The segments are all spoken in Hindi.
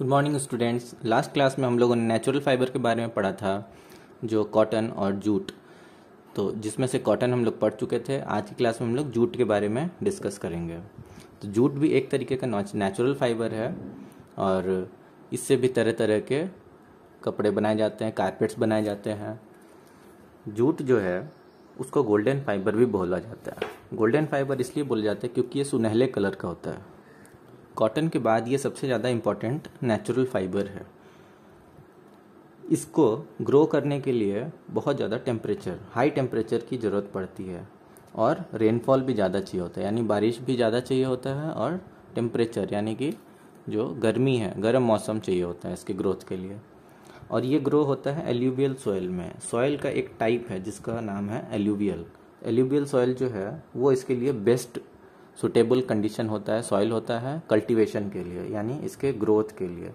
good morning students last class में हम लोगों ने नेचुरल फाइबर के बारे में पढ़ा था जो कॉटन और जूट तो जिसमें से कॉटन हम लोग पढ़ चुके थे आज की क्लास में हम लोग जूट के बारे में डिस्कस करेंगे तो जूट भी एक तरीके का नेचुरल फाइबर है और इससे भी तरह तरह के कपड़े बनाए जाते हैं कारपेट्स बनाए जाते हैं जूट जो है उसको गोल्डन फाइबर भी बोला जाता है गोल्डन फाइबर इसलिए बोला जाता है क्योंकि ये सुनहले कलर का होता है कॉटन के बाद ये सबसे ज़्यादा इम्पोर्टेंट नेचुरल फाइबर है इसको ग्रो करने के लिए बहुत ज़्यादा टेम्परेचर हाई टेम्परेचर की ज़रूरत पड़ती है और रेनफॉल भी ज़्यादा चाहिए होता है यानी बारिश भी ज़्यादा चाहिए होता है और टेम्परेचर यानी कि जो गर्मी है गर्म मौसम चाहिए होता है इसके ग्रोथ के लिए और ये ग्रो होता है एल्यूवियल सॉयल में सॉयल का एक टाइप है जिसका नाम है एल्यूवियल एल्यूवियल सॉयल जो है वो इसके लिए बेस्ट सुटेबल कंडीशन होता है सॉइल होता है कल्टीवेशन के लिए यानी इसके ग्रोथ के लिए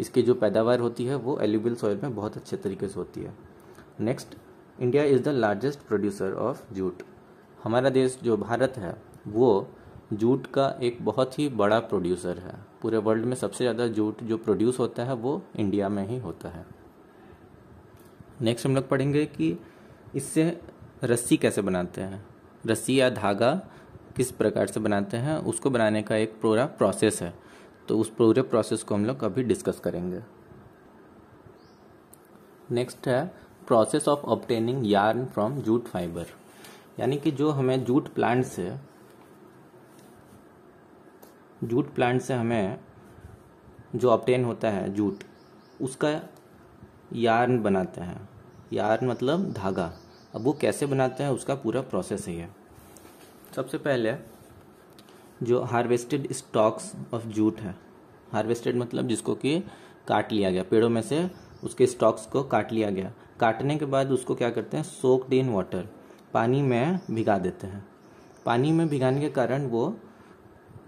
इसकी जो पैदावार होती है वो एल्यूबल सॉइल में बहुत अच्छे तरीके से होती है next India is the largest producer of jute हमारा देश जो भारत है वो जूट का एक बहुत ही बड़ा प्रोड्यूसर है पूरे वर्ल्ड में सबसे ज़्यादा जूट जो प्रोड्यूस होता है वो इंडिया में ही होता है नेक्स्ट हम लोग पढ़ेंगे कि इससे रस्सी कैसे बनाते हैं रस्सी या धागा किस प्रकार से बनाते हैं उसको बनाने का एक पूरा प्रोसेस है तो उस पूरे प्रोसेस को हम लोग अभी डिस्कस करेंगे नेक्स्ट है process of obtaining yarn from jute fibre यानी कि जो हमें जूट प्लांट से जूट प्लांट से हमें जो ऑप्टेन होता है जूट उसका यार्न बनाते हैं यार्न मतलब धागा अब वो कैसे बनाते हैं उसका पूरा प्रोसेस है सबसे पहले जो हार्वेस्टेड स्टॉक्स ऑफ जूट है हार्वेस्टेड मतलब जिसको कि काट लिया गया पेड़ों में से उसके स्टॉक्स को काट लिया गया काटने के बाद उसको क्या करते हैं सोक्ड इन वाटर पानी में भिगा देते हैं पानी में भिगाने के कारण वो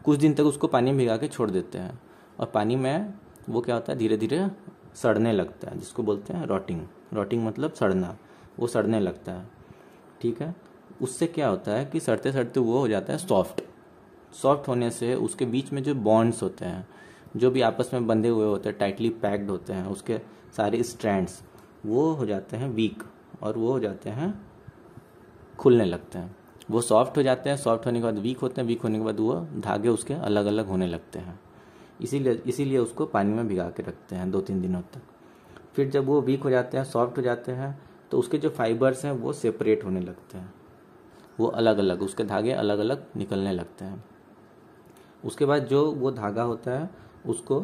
कुछ दिन तक उसको पानी में भिगा के छोड़ देते हैं और पानी में वो क्या होता है धीरे धीरे सड़ने लगता है जिसको बोलते हैं रॉटिंग रॉटिंग मतलब सड़ना वो सड़ने लगता है ठीक है उससे क्या होता है कि सड़ते सड़ते वो हो जाता है सॉफ्ट सॉफ्ट होने से उसके बीच में जो बॉन्ड्स होते हैं जो भी आपस में बंधे हुए होते हैं टाइटली पैक्ड होते हैं उसके सारे स्ट्रैंड्स वो हो जाते हैं वीक और वो हो जाते हैं खुलने लगते हैं वो सॉफ्ट हो जाते हैं सॉफ्ट होने के बाद वीक होते हैं वीक होने के बाद वो धागे उसके अलग अलग होने लगते हैं इसीलिए इसीलिए उसको पानी में भिगा के रखते हैं दो तीन दिनों तक फिर जब वो वीक हो जाते हैं सॉफ्ट हो जाते हैं तो उसके जो फाइबर्स हैं वो सेपरेट होने लगते हैं वो अलग अलग उसके धागे अलग अलग निकलने लगते हैं उसके बाद जो वो धागा होता है उसको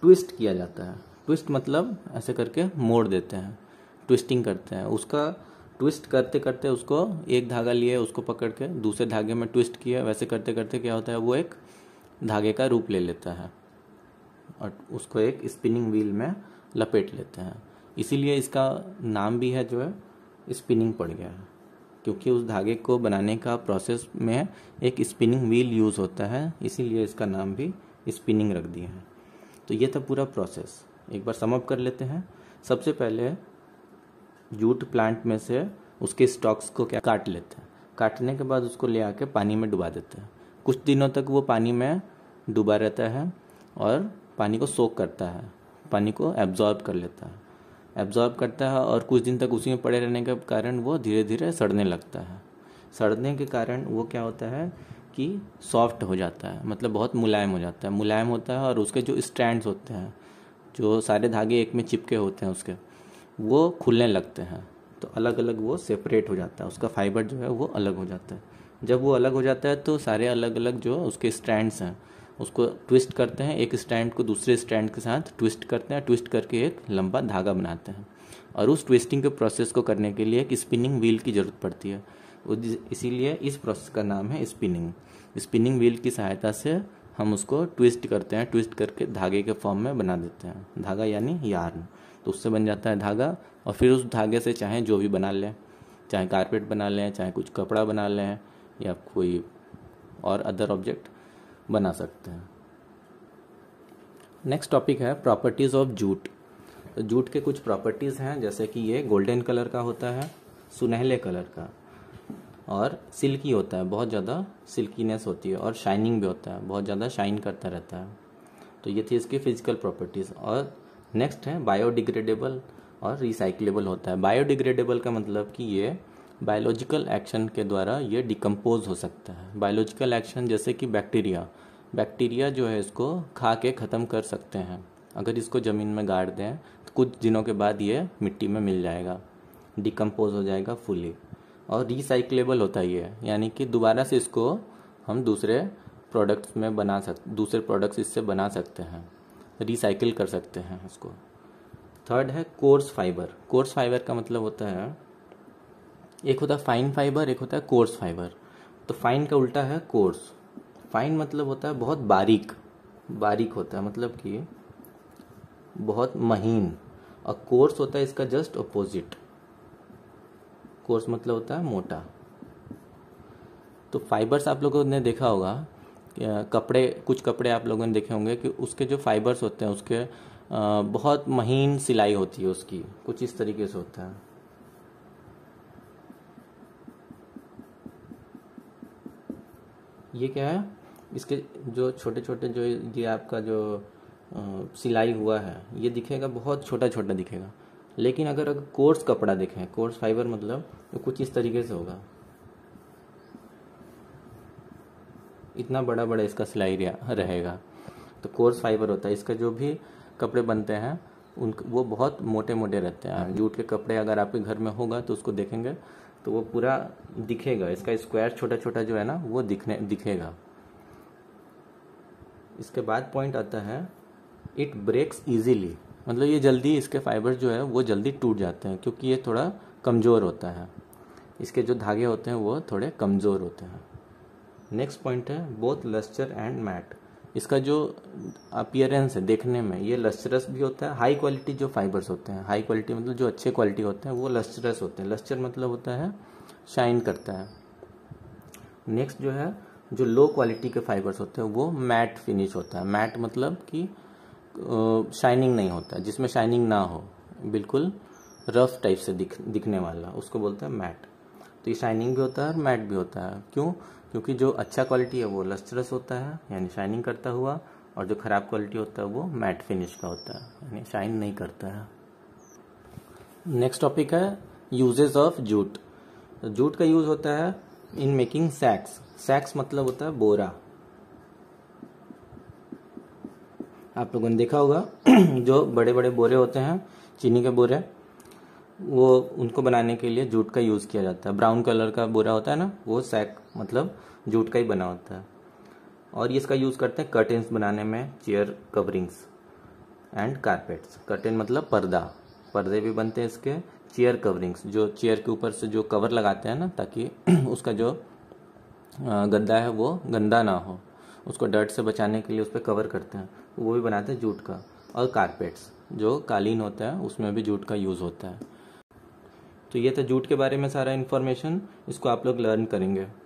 ट्विस्ट किया जाता है ट्विस्ट मतलब ऐसे करके मोड़ देते हैं ट्विस्टिंग करते हैं उसका ट्विस्ट करते करते उसको एक धागा लिए उसको पकड़ के दूसरे धागे में ट्विस्ट किया वैसे करते करते क्या होता है वो एक धागे का रूप ले लेता है और उसको एक स्पिनिंग व्हील में लपेट लेते हैं इसीलिए इसका नाम भी है जो है स्पिनिंग पड़ गया है क्योंकि उस धागे को बनाने का प्रोसेस में एक स्पिनिंग व्हील यूज़ होता है इसीलिए इसका नाम भी स्पिनिंग रख दिए हैं तो ये था पूरा प्रोसेस एक बार समअप कर लेते हैं सबसे पहले जूट प्लांट में से उसके स्टॉक्स को क्या काट लेते हैं काटने के बाद उसको ले आके पानी में डुबा देते हैं कुछ दिनों तक वो पानी में डूबा रहता है और पानी को सोख करता है पानी को एब्जॉर्ब कर लेता है एब्जॉर्ब करता है और कुछ दिन तक उसी में पड़े रहने के कारण वो धीरे धीरे सड़ने लगता है सड़ने के कारण वो क्या होता है कि सॉफ्ट हो जाता है मतलब बहुत मुलायम हो जाता है मुलायम होता है और उसके जो स्टैंड्स होते हैं जो सारे धागे एक में चिपके होते हैं उसके वो खुलने लगते हैं तो अलग अलग वो सेपरेट हो जाता है उसका फाइबर जो है वो अलग हो जाता है जब वो अलग हो जाता है तो सारे अलग अलग जो उसके स्टैंड्स हैं उसको ट्विस्ट करते हैं एक स्टैंड को दूसरे स्टैंड के साथ ट्विस्ट करते हैं ट्विस्ट करके एक लंबा धागा बनाते हैं और उस ट्विस्टिंग के प्रोसेस को करने के लिए एक स्पिनिंग व्हील की ज़रूरत पड़ती है इसीलिए इस प्रोसेस का नाम है स्पिनिंग स्पिनिंग व्हील की सहायता से हम उसको ट्विस्ट करते हैं ट्विस्ट करके धागे के फॉर्म में बना देते हैं धागा यानी यार्न तो उससे बन जाता है धागा और फिर उस धागे से चाहे जो भी बना लें चाहे कारपेट बना लें चाहे कुछ कपड़ा बना लें या कोई और अदर ऑब्जेक्ट बना सकते हैं नेक्स्ट टॉपिक है प्रॉपर्टीज़ ऑफ जूट जूट के कुछ प्रॉपर्टीज़ हैं जैसे कि ये गोल्डन कलर का होता है सुनहले कलर का और सिल्की होता है बहुत ज़्यादा सिल्कीनेस होती है और शाइनिंग भी होता है बहुत ज़्यादा शाइन करता रहता है तो ये थी इसकी फिजिकल प्रॉपर्टीज़ और नेक्स्ट है बायोडिग्रेडेबल और रिसाइकलेबल होता है बायोडिग्रेडेबल का मतलब कि ये बायोलॉजिकल एक्शन के द्वारा ये डिकम्पोज हो सकता है बायोलॉजिकल एक्शन जैसे कि बैक्टीरिया बैक्टीरिया जो है इसको खा के ख़त्म कर सकते हैं अगर इसको ज़मीन में गाड़ दें तो कुछ दिनों के बाद ये मिट्टी में मिल जाएगा डिकम्पोज हो जाएगा फुली और रिसाइकलेबल होता ही है यानी कि दोबारा से इसको हम दूसरे प्रोडक्ट्स में बना सक दूसरे प्रोडक्ट्स इससे बना सकते हैं रिसाइकिल कर सकते हैं इसको थर्ड है कोर्स फाइबर कोर्स फाइबर का मतलब होता है एक होता है फाइन फाइबर एक होता है कोर्स फाइबर तो फाइन का उल्टा है कोर्स फाइन मतलब होता है बहुत बारीक बारीक होता है मतलब कि बहुत महीन और कोर्स होता है इसका जस्ट अपोजिट कोर्स मतलब होता है मोटा तो फाइबर्स आप लोगों ने देखा होगा कपड़े कुछ कपड़े आप लोगों ने देखे होंगे कि उसके जो फाइबर्स होते हैं उसके बहुत महीन सिलाई होती है उसकी कुछ इस तरीके से होता है ये क्या है इसके जो छोटे छोटे जो ये आपका जो सिलाई हुआ है ये दिखेगा बहुत छोटा छोटा दिखेगा लेकिन अगर अगर कोर्स कपड़ा देखें कोर्स फाइबर मतलब तो कुछ इस तरीके से होगा इतना बड़ा बड़ा इसका सिलाई रहेगा तो कोर्स फाइबर होता है इसका जो भी कपड़े बनते हैं उन वो बहुत मोटे मोटे रहते हैं हाँ जूट के कपड़े अगर आपके घर में होगा तो उसको देखेंगे तो वो पूरा दिखेगा इसका स्क्वायर छोटा छोटा जो है ना वो दिखने दिखेगा इसके बाद पॉइंट आता है इट ब्रेक्स इजीली मतलब ये जल्दी इसके फाइबर जो है वो जल्दी टूट जाते हैं क्योंकि ये थोड़ा कमज़ोर होता है इसके जो धागे होते हैं वो थोड़े कमज़ोर होते हैं नेक्स्ट पॉइंट है बोथ लस्चर एंड मैट इसका जो अपियरेंस है देखने में ये लस्चरस भी होता है हाई क्वालिटी जो फाइबर्स होते हैं हाई क्वालिटी मतलब जो अच्छे क्वालिटी होते हैं वो लस्चरस होते हैं लस्चर मतलब होता है शाइन करता है नेक्स्ट जो है जो लो क्वालिटी के फाइबर्स होते हैं वो मैट फिनिश होता है मैट मतलब कि शाइनिंग नहीं होता है जिसमें शाइनिंग ना हो बिल्कुल रफ टाइप से दिख दिखने वाला उसको बोलते हैं मैट तो ये शाइनिंग भी होता है और मैट भी होता है क्यों क्योंकि जो अच्छा क्वालिटी है वो लस्ट्रस होता है यानी शाइनिंग करता हुआ और जो ख़राब क्वालिटी होता है वो मैट फिनिश का होता है यानी शाइन नहीं करता है नेक्स्ट टॉपिक है यूजेज ऑफ जूट जूट का यूज होता है इन मेकिंग सैक्स सैक्स मतलब होता है बोरा आप लोगों ने देखा होगा जो बड़े बड़े बोरे होते हैं चीनी के बोरे वो उनको बनाने के लिए जूट का यूज़ किया जाता है ब्राउन कलर का बोरा होता है ना वो सैक मतलब जूट का ही बना होता है और इसका यूज़ करते हैं कर्टेंस बनाने में chair coverings and carpets curtain मतलब पर्दा पर्दे भी बनते हैं इसके चेयर कवरिंग्स जो चेयर के ऊपर से जो कवर लगाते हैं ना ताकि उसका जो गद्दा है वो गंदा ना हो उसको डर्ट से बचाने के लिए उस पर कवर करते हैं वो भी बनाते हैं जूट का और कारपेट्स जो कालीन होता है उसमें भी जूट का यूज़ होता है तो ये था जूट के बारे में सारा इन्फॉर्मेशन इसको आप लोग लर्न करेंगे